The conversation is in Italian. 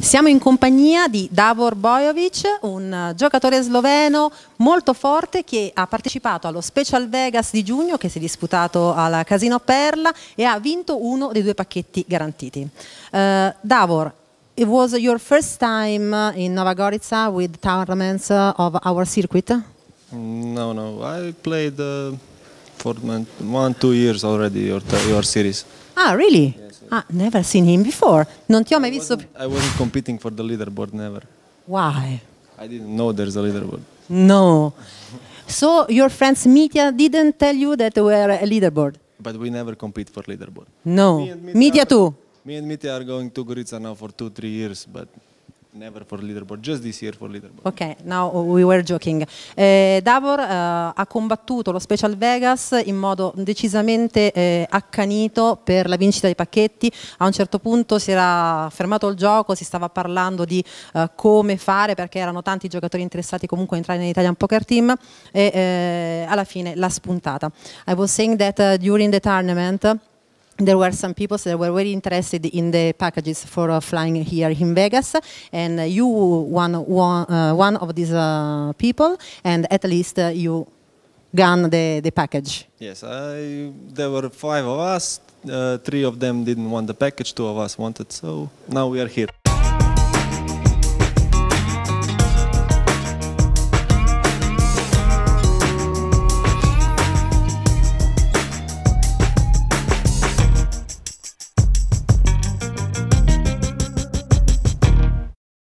Siamo in compagnia di Davor Bojovic, un eh, giocatore sloveno molto forte che ha partecipato allo Special Vegas di giugno che si è disputato alla Casino Perla e ha vinto uno dei due pacchetti garantiti. Uh, Davor, it was your first time in Novagorica with tournaments eh, of our circuit? Mm, no, no, I played uh, for one, two years already your, your series. Ah, really? Yeah. Ah, never seen him before. Non ti ho mai visto. I wasn't competing for the leaderboard, never. Why? I didn't know there's a leaderboard. No. So your friends media didn't tell you that there were a leaderboard? But we never compete for leaderboard. No. Me media, media are, too. Me and Media are going to Gorica now for two, three years, but never for leaderboard, just this year for leaderboard. Ok, now we were joking. Eh, Davor eh, ha combattuto lo Special Vegas in modo decisamente eh, accanito per la vincita dei pacchetti, a un certo punto si era fermato il gioco, si stava parlando di eh, come fare perché erano tanti giocatori interessati comunque a entrare in Italian Poker Team e eh, alla fine l'ha spuntata. I was saying that uh, during the tournament there were some people that were very interested in the packages for uh, flying here in Vegas, and uh, you won one, uh, one of these uh, people, and at least uh, you gun the, the package. Yes, I, there were five of us. Uh, three of them didn't want the package, two of us wanted, so now we are here.